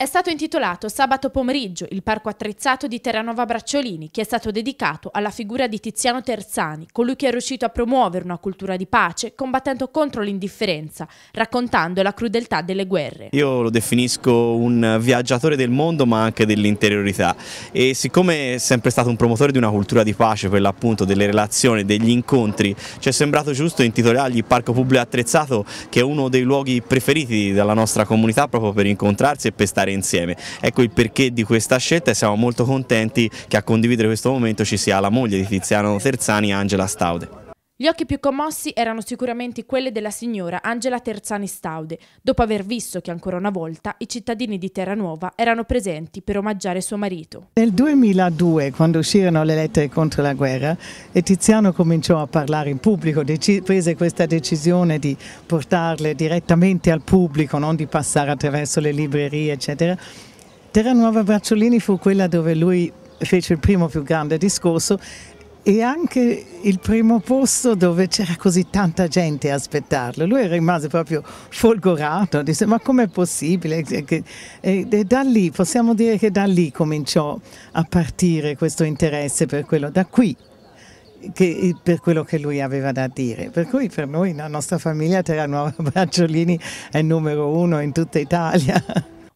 È stato intitolato sabato pomeriggio il parco attrezzato di Terranova Bracciolini, che è stato dedicato alla figura di Tiziano Terzani, colui che è riuscito a promuovere una cultura di pace combattendo contro l'indifferenza, raccontando la crudeltà delle guerre. Io lo definisco un viaggiatore del mondo ma anche dell'interiorità e siccome è sempre stato un promotore di una cultura di pace, per l'appunto delle relazioni, degli incontri, ci è sembrato giusto intitolargli il Parco Pubblico Attrezzato che è uno dei luoghi preferiti dalla nostra comunità proprio per incontrarsi e per stare fare insieme. Ecco il perché di questa scelta e siamo molto contenti che a condividere questo momento ci sia la moglie di Tiziano Terzani, Angela Staude. Gli occhi più commossi erano sicuramente quelli della signora Angela Terzani Staude, dopo aver visto che ancora una volta i cittadini di Terranuova erano presenti per omaggiare suo marito. Nel 2002, quando uscirono le lettere contro la guerra, e Tiziano cominciò a parlare in pubblico, prese questa decisione di portarle direttamente al pubblico, non di passare attraverso le librerie, eccetera. Terranuova Bracciolini fu quella dove lui fece il primo più grande discorso e anche il primo posto dove c'era così tanta gente a aspettarlo. Lui rimase proprio folgorato, disse ma com'è possibile? E da lì, possiamo dire che da lì cominciò a partire questo interesse per quello, da qui che, per quello che lui aveva da dire. Per cui per noi, la nostra famiglia Terra Nuova Bracciolini è numero uno in tutta Italia.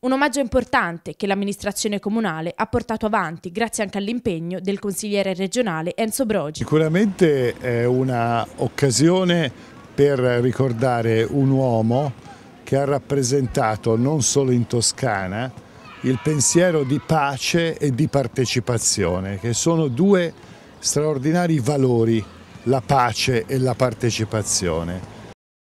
Un omaggio importante che l'amministrazione comunale ha portato avanti grazie anche all'impegno del consigliere regionale Enzo Brogi. Sicuramente è un'occasione per ricordare un uomo che ha rappresentato non solo in Toscana il pensiero di pace e di partecipazione, che sono due straordinari valori, la pace e la partecipazione.